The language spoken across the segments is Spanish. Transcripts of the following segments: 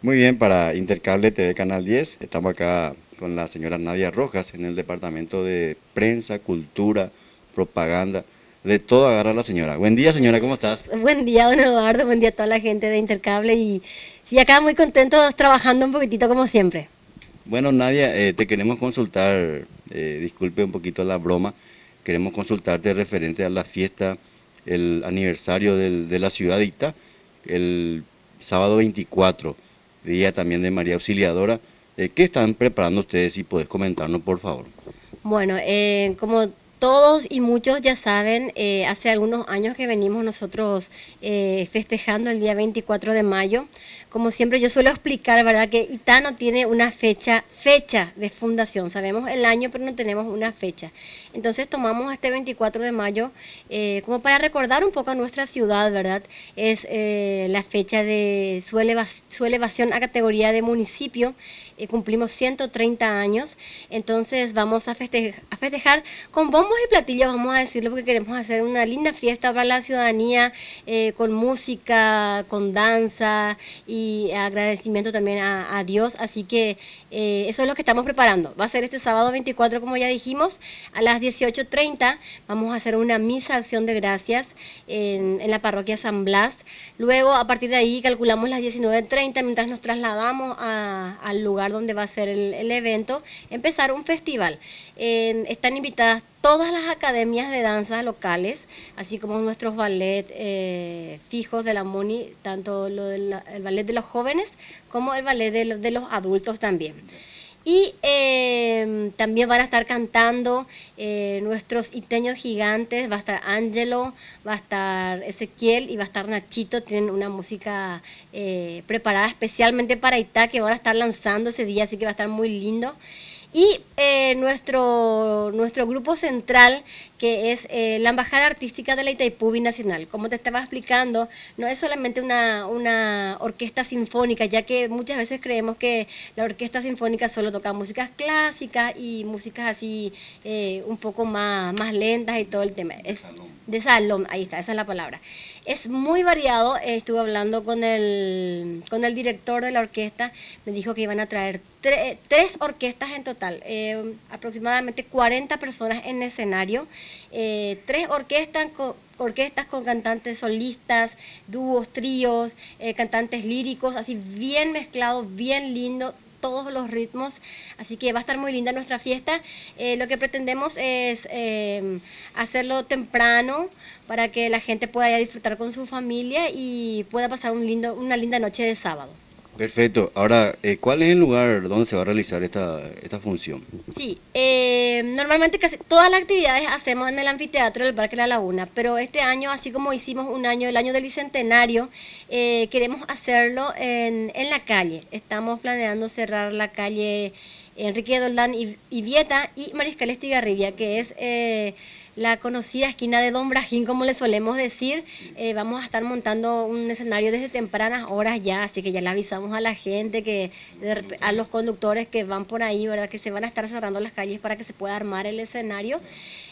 Muy bien, para Intercable TV Canal 10, estamos acá con la señora Nadia Rojas en el departamento de prensa, cultura, propaganda, de todo agarra la señora. Buen día señora, ¿cómo estás? Buen día don Eduardo, buen día a toda la gente de Intercable y sí, acá muy contentos trabajando un poquitito como siempre. Bueno Nadia, eh, te queremos consultar, eh, disculpe un poquito la broma, queremos consultarte referente a la fiesta, el aniversario de la ciudadita, el sábado 24, día también de María Auxiliadora. Eh, ¿Qué están preparando ustedes? y podés comentarnos, por favor. Bueno, eh, como todos y muchos ya saben, eh, hace algunos años que venimos nosotros eh, festejando el día 24 de mayo. Como siempre yo suelo explicar, ¿verdad? Que Itano tiene una fecha, fecha de fundación. Sabemos el año, pero no tenemos una fecha. Entonces tomamos este 24 de mayo eh, como para recordar un poco a nuestra ciudad, ¿verdad? Es la fecha de su elevación a categoría de municipio cumplimos 130 años, entonces vamos a festejar, con bombos y platillos, vamos a decirlo, porque queremos hacer una linda fiesta para la ciudadanía, eh, con música, con danza y agradecimiento también a, a Dios, así que eh, eso es lo que estamos preparando. Va a ser este sábado 24, como ya dijimos, a las 18.30 vamos a hacer una misa acción de gracias en, la parroquia San Blas. Luego, a partir de ahí, calculamos las 19.30 mientras nos trasladamos al lugar donde va a ser el, evento, empezar un festival. están invitadas todas las academias de danza locales, así como nuestros ballet eh, fijos de la MUNI, tanto el ballet de los jóvenes como el ballet de los adultos también. Y em, también van a estar cantando eh, nuestros iteños gigantes, va a estar Angelo, va a estar Ezequiel y va a estar Nachito, tienen una música eh, preparada especialmente para Ita que van a estar lanzando ese día, así que va a estar muy lindo y eh, nuestro, nuestro grupo central, que es eh, la Embajada Artística de la Itaipú Nacional Como te estaba explicando, no es solamente una, una orquesta sinfónica, ya que muchas veces creemos que la orquesta sinfónica solo toca músicas clásicas y músicas así eh, un poco más, más lentas y todo el tema. De salón. De salón, ahí está, esa es la palabra. Es muy variado. Estuve hablando con el, con el director de la orquesta. Me dijo que iban a traer tres orquestas en total. Eh, aproximadamente 40 personas en escenario. Eh, tres orquestas con, orquestas con cantantes solistas, dúos, tríos, eh, cantantes líricos. Así bien mezclado, bien lindo todos los ritmos, así que va a estar muy linda nuestra fiesta. Eh, lo que pretendemos es eh, hacerlo temprano para que la gente pueda disfrutar con su familia y pueda pasar un lindo, una linda noche de sábado. Perfecto. Ahora, eh, ¿cuál es el lugar donde se va a realizar esta, esta función? Sí, eh, normalmente casi todas las actividades hacemos en el anfiteatro del Parque La Laguna, pero este año, así como hicimos un año, el año del Bicentenario, eh, queremos hacerlo en, en la calle. Estamos planeando cerrar la calle Enrique Doldán y, y Vieta y Mariscal Estigarribia, que es la conocida esquina de Don Brajín, como le solemos decir. Eh, vamos a estar montando un escenario desde tempranas horas ya, así que ya le avisamos a la gente, que a los conductores que van por ahí, ¿verdad? Que se van a estar cerrando las calles para que se pueda armar el escenario.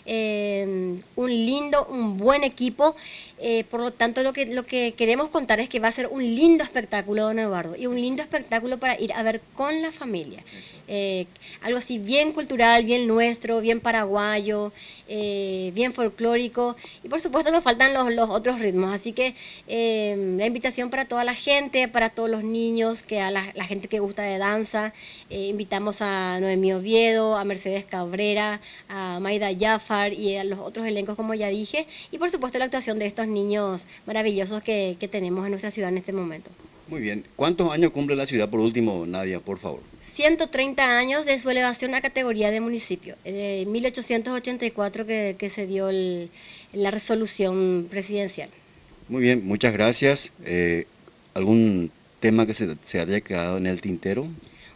Em, un lindo, un buen equipo. Eh, por lo tanto, lo que, lo que queremos contar es que va a ser un lindo espectáculo, don Eduardo, y un lindo espectáculo para ir a ver con la familia. Eh, algo así bien cultural, bien nuestro, bien paraguayo, eh, bien folclórico. Y por supuesto nos faltan los, otros ritmos. Así que em, la invitación para toda la gente, para todos los niños, que a la, la gente que gusta de danza. invitamos a Noemí Oviedo, a Mercedes Cabrera, a Maida Yafa y a los otros elencos, como ya dije, y por supuesto la actuación de estos niños maravillosos que, tenemos en nuestra ciudad en este momento. Muy bien. ¿Cuántos años cumple la ciudad por último, Nadia, por favor? 130 años de su elevación a categoría de municipio. Eh, de 1884 que, se dio la resolución presidencial. Muy bien, muchas gracias. Eh, ¿Algún tema que se, se haya quedado en el tintero?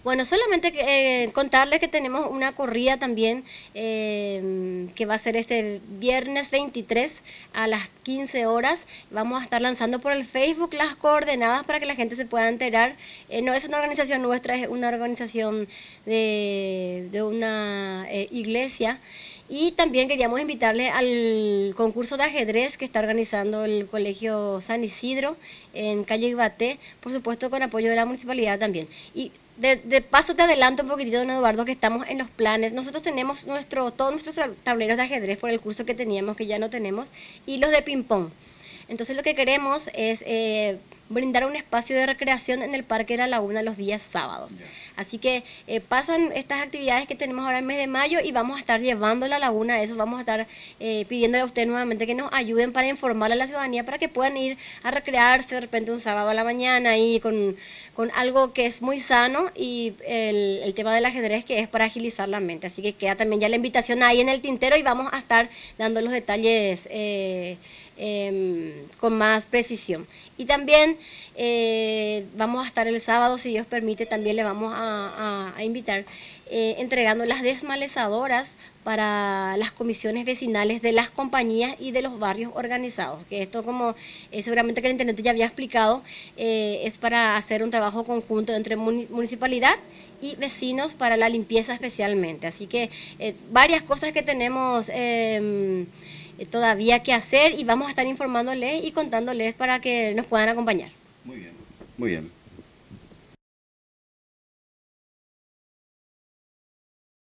Bueno, solamente contarle eh, contarles que tenemos una corrida también em, que va a ser este viernes 23 a las 15 horas. Vamos a estar lanzando por el Facebook las coordenadas para que la gente se pueda enterar. Eh, no es una organización nuestra, es una organización de, de una eh, iglesia. Y también queríamos invitarle al concurso de ajedrez que está organizando el Colegio San Isidro en calle Ibaté, por supuesto con apoyo de la municipalidad también. Y de, paso te adelanto un poquitito, don Eduardo, que estamos en los planes. Nosotros tenemos nuestro, todos nuestros tableros de ajedrez por el curso que teníamos, que ya no tenemos, y los de ping-pong. Entonces lo que queremos es eh, brindar un espacio de recreación en el Parque de la Laguna los días sábados. Así que eh, pasan estas actividades que tenemos ahora en el mes de mayo y vamos a estar llevando la laguna a eso, vamos a estar eh, pidiéndole a usted nuevamente que nos ayuden para informar a la ciudadanía para que puedan ir a recrearse de repente un sábado a la mañana y con, algo que es muy sano y el, tema del ajedrez que es para agilizar la mente. Así que queda también ya la invitación ahí en el tintero y vamos a estar dando los detalles. Eh, Em, con más precisión. Y también eh, vamos a estar el sábado, si Dios permite, también le vamos a, invitar eh, entregando las desmalezadoras para las comisiones vecinales de las compañías y de los barrios organizados. Que esto, como eh, seguramente que el intendente ya había explicado, es para hacer un trabajo conjunto entre municipalidad y vecinos para la limpieza especialmente. Así que varias cosas que tenemos em, eh, todavía que hacer y vamos a estar informándoles y contándoles para que nos puedan acompañar. Muy bien, muy bien.